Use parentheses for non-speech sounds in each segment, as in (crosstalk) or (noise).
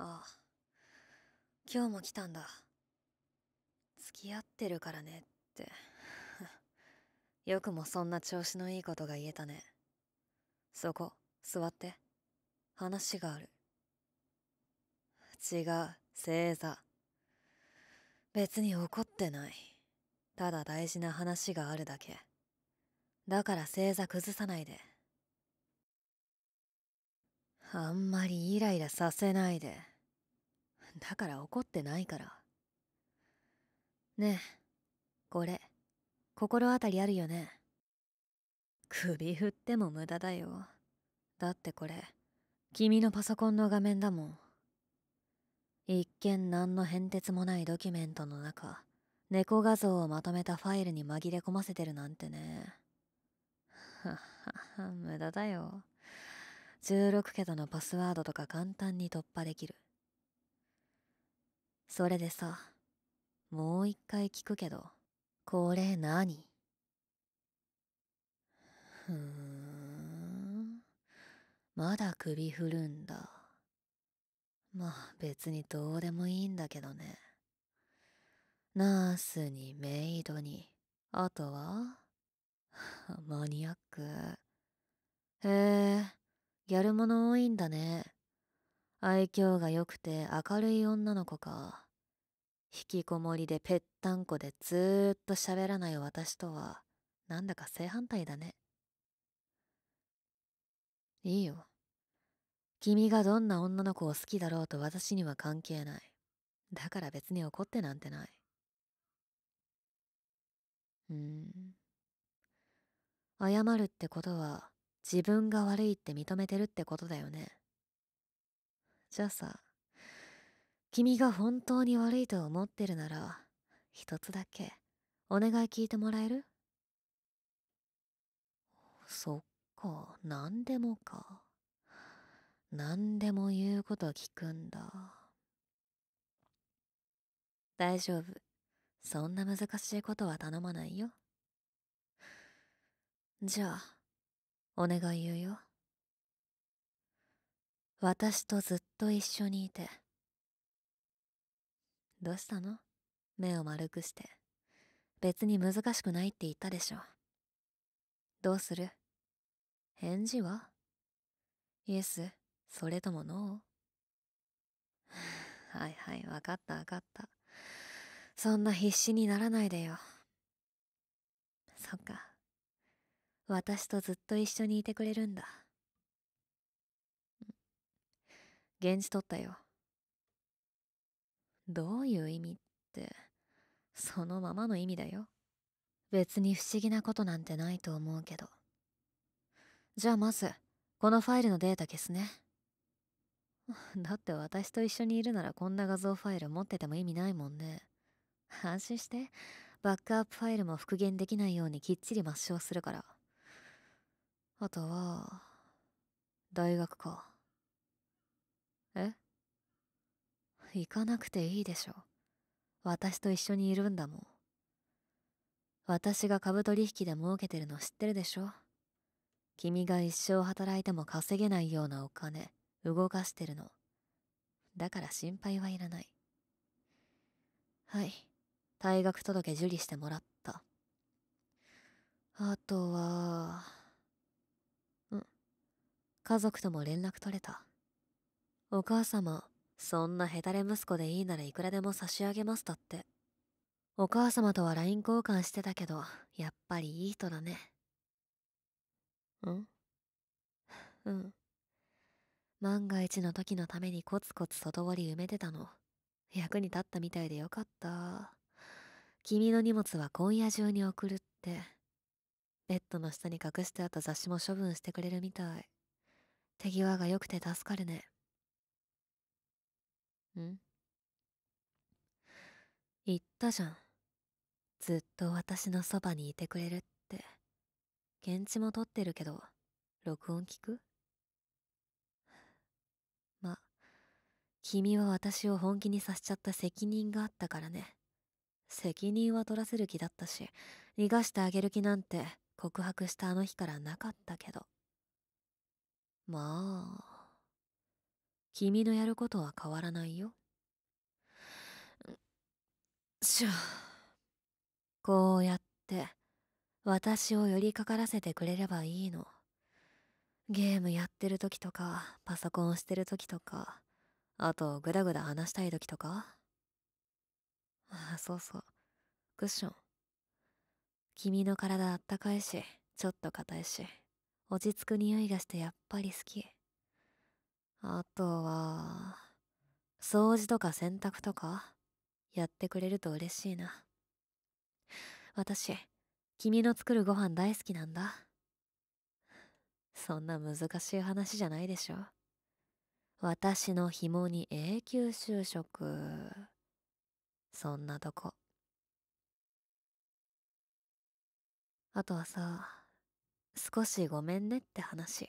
ああ今日も来たんだ付き合ってるからねって (laughs) よくもそんな調子のいいことが言えたねそこ座って話がある違う星座別に怒ってないただ大事な話があるだけだから星座崩さないであんまりイライラさせないで。だから怒ってないから。ねえ、これ、心当たりあるよね。首振っても無駄だよ。だってこれ、君のパソコンの画面だもん。一見何の変哲もないドキュメントの中、猫画像をまとめたファイルに紛れ込ませてるなんてね。ははは、無駄だよ。16桁のパスワードとか簡単に突破できる。それでさ、もう一回聞くけど、これ何ふーん。まだ首振るんだ。まあ別にどうでもいいんだけどね。ナースにメイドに、あとは (laughs) マニアック。へえ。やるもの多いんだね。愛嬌が良くて明るい女の子か。引きこもりでぺったんこでずーっと喋らない私とは、なんだか正反対だね。いいよ。君がどんな女の子を好きだろうと私には関係ない。だから別に怒ってなんてない。うん。謝るってことは、自分が悪いって認めてるってことだよね。じゃあさ、君が本当に悪いと思ってるなら、一つだけお願い聞いてもらえるそっか、何でもか。何でも言うこと聞くんだ。大丈夫。そんな難しいことは頼まないよ。じゃあ、お願い言うよ。私とずっと一緒にいて。どうしたの目を丸くして。別に難しくないって言ったでしょ。どうする返事はイエス、それともノーはいはい、わかったわかった。そんな必死にならないでよ。そっか。私とずっと一緒にいてくれるんだ。現地取ったよ。どういう意味って、そのままの意味だよ。別に不思議なことなんてないと思うけど。じゃあまず、このファイルのデータ消すね。(laughs) だって私と一緒にいるならこんな画像ファイル持ってても意味ないもんね。安心して、バックアップファイルも復元できないようにきっちり抹消するから。あとは、大学か。え行かなくていいでしょ。私と一緒にいるんだもん。私が株取引で儲けてるの知ってるでしょ君が一生働いても稼げないようなお金、動かしてるの。だから心配はいらない。はい。退学届受理してもらった。あとは、家族とも連絡取れた。お母様、そんなヘタレ息子でいいならいくらでも差し上げますだって。お母様とは LINE 交換してたけど、やっぱりいい人だね。んうん。万が一の時のためにコツコツ外堀埋めてたの。役に立ったみたいでよかった。君の荷物は今夜中に送るって。ベッドの下に隠してあった雑誌も処分してくれるみたい。手際が良くて助かるね。ん言ったじゃん。ずっと私のそばにいてくれるって。現地も撮ってるけど、録音聞くま、君は私を本気にさせちゃった責任があったからね。責任は取らせる気だったし、逃がしてあげる気なんて告白したあの日からなかったけど。まあ、君のやることは変わらないよ。しょ。こうやって私を寄りかからせてくれればいいの。ゲームやってる時とか、パソコンしてる時とか、あとグダグダ話したい時とか。ああ、そうそう。クッション。君の体あったかいし、ちょっと硬いし。落ち着く匂いがしてやっぱり好き。あとは、掃除とか洗濯とか、やってくれると嬉しいな。私、君の作るご飯大好きなんだ。そんな難しい話じゃないでしょ。私の紐に永久就職。そんなとこ。あとはさ、少しごめんねって話。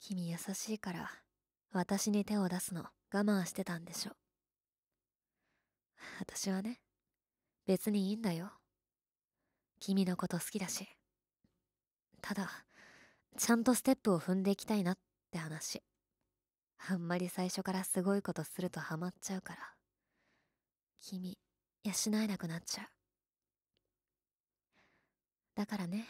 君優しいから、私に手を出すの我慢してたんでしょ。私はね、別にいいんだよ。君のこと好きだし。ただ、ちゃんとステップを踏んでいきたいなって話。あんまり最初からすごいことするとハマっちゃうから。君、養えなくなっちゃう。だからね。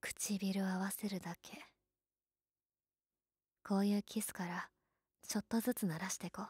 唇合わせるだけ。こういうキスからちょっとずつ鳴らしてこう。